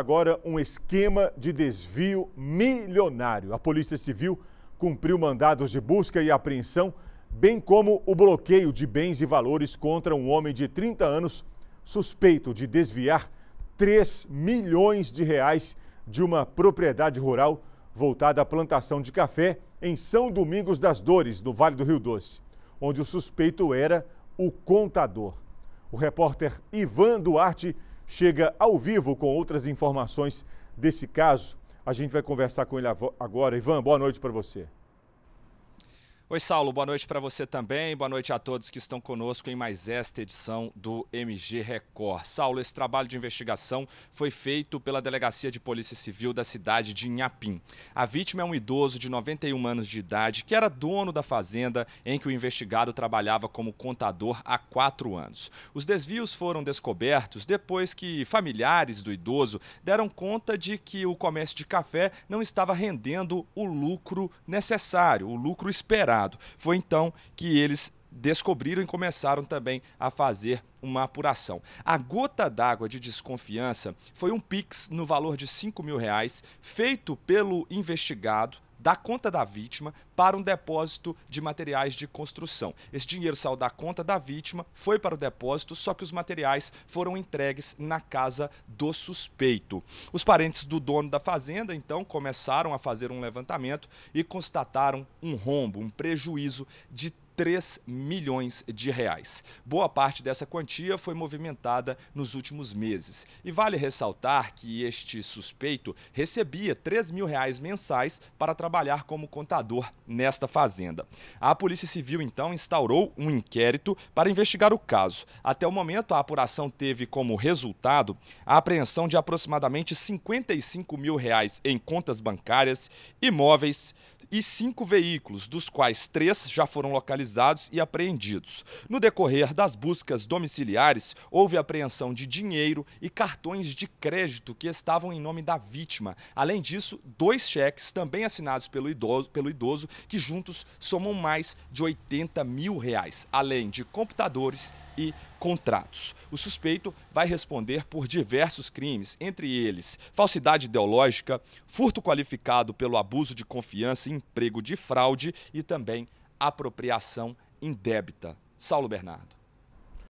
Agora, um esquema de desvio milionário. A Polícia Civil cumpriu mandados de busca e apreensão, bem como o bloqueio de bens e valores contra um homem de 30 anos suspeito de desviar 3 milhões de reais de uma propriedade rural voltada à plantação de café em São Domingos das Dores, no Vale do Rio Doce, onde o suspeito era o contador. O repórter Ivan Duarte chega ao vivo com outras informações desse caso. A gente vai conversar com ele agora. Ivan, boa noite para você. Oi, Saulo, boa noite para você também. Boa noite a todos que estão conosco em mais esta edição do MG Record. Saulo, esse trabalho de investigação foi feito pela Delegacia de Polícia Civil da cidade de Inhapim. A vítima é um idoso de 91 anos de idade que era dono da fazenda em que o investigado trabalhava como contador há quatro anos. Os desvios foram descobertos depois que familiares do idoso deram conta de que o comércio de café não estava rendendo o lucro necessário, o lucro esperado. Foi então que eles descobriram e começaram também a fazer uma apuração. A gota d'água de desconfiança foi um pix no valor de 5 mil reais feito pelo investigado da conta da vítima para um depósito de materiais de construção. Esse dinheiro saiu da conta da vítima, foi para o depósito, só que os materiais foram entregues na casa do suspeito. Os parentes do dono da fazenda, então, começaram a fazer um levantamento e constataram um rombo, um prejuízo de 3 milhões de reais. Boa parte dessa quantia foi movimentada nos últimos meses. E vale ressaltar que este suspeito recebia 3 mil reais mensais para trabalhar como contador nesta fazenda. A Polícia Civil, então, instaurou um inquérito para investigar o caso. Até o momento, a apuração teve como resultado a apreensão de aproximadamente 55 mil reais em contas bancárias, imóveis, e cinco veículos, dos quais três já foram localizados e apreendidos. No decorrer das buscas domiciliares, houve apreensão de dinheiro e cartões de crédito que estavam em nome da vítima. Além disso, dois cheques também assinados pelo idoso, pelo idoso que juntos somam mais de 80 mil reais, além de computadores e contratos. O suspeito vai responder por diversos crimes, entre eles falsidade ideológica, furto qualificado pelo abuso de confiança, emprego de fraude e também apropriação indébita. Saulo Bernardo.